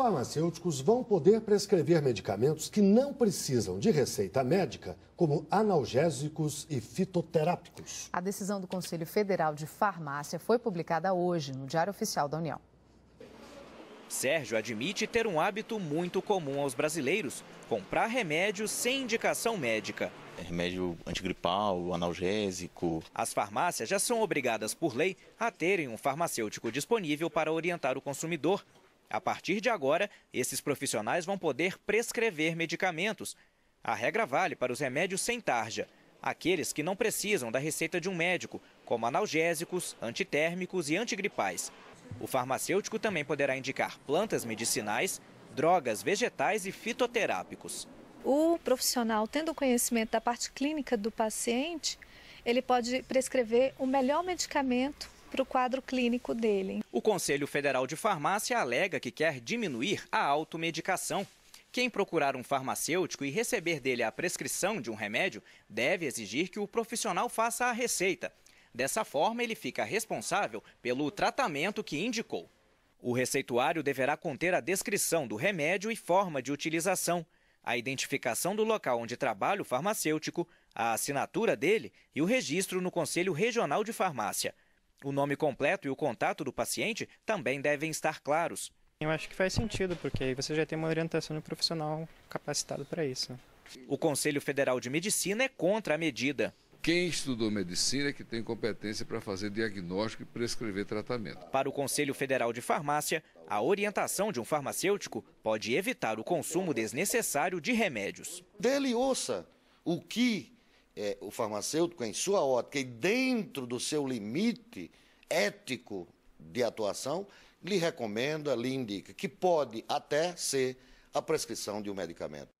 farmacêuticos vão poder prescrever medicamentos que não precisam de receita médica, como analgésicos e fitoterápicos. A decisão do Conselho Federal de Farmácia foi publicada hoje no Diário Oficial da União. Sérgio admite ter um hábito muito comum aos brasileiros: comprar remédios sem indicação médica. É remédio antigripal, analgésico. As farmácias já são obrigadas por lei a terem um farmacêutico disponível para orientar o consumidor a partir de agora, esses profissionais vão poder prescrever medicamentos. A regra vale para os remédios sem tarja, aqueles que não precisam da receita de um médico, como analgésicos, antitérmicos e antigripais. O farmacêutico também poderá indicar plantas medicinais, drogas vegetais e fitoterápicos. O profissional, tendo conhecimento da parte clínica do paciente, ele pode prescrever o melhor medicamento para o quadro clínico dele. O Conselho Federal de Farmácia alega que quer diminuir a automedicação. Quem procurar um farmacêutico e receber dele a prescrição de um remédio deve exigir que o profissional faça a receita. Dessa forma, ele fica responsável pelo tratamento que indicou. O receituário deverá conter a descrição do remédio e forma de utilização, a identificação do local onde trabalha o farmacêutico, a assinatura dele e o registro no Conselho Regional de Farmácia. O nome completo e o contato do paciente também devem estar claros. Eu acho que faz sentido, porque aí você já tem uma orientação de profissional capacitado para isso. O Conselho Federal de Medicina é contra a medida. Quem estudou medicina é que tem competência para fazer diagnóstico e prescrever tratamento. Para o Conselho Federal de Farmácia, a orientação de um farmacêutico pode evitar o consumo desnecessário de remédios. Dele ouça o que é, o farmacêutico, em sua ótica e dentro do seu limite ético de atuação, lhe recomenda, lhe indica que pode até ser a prescrição de um medicamento.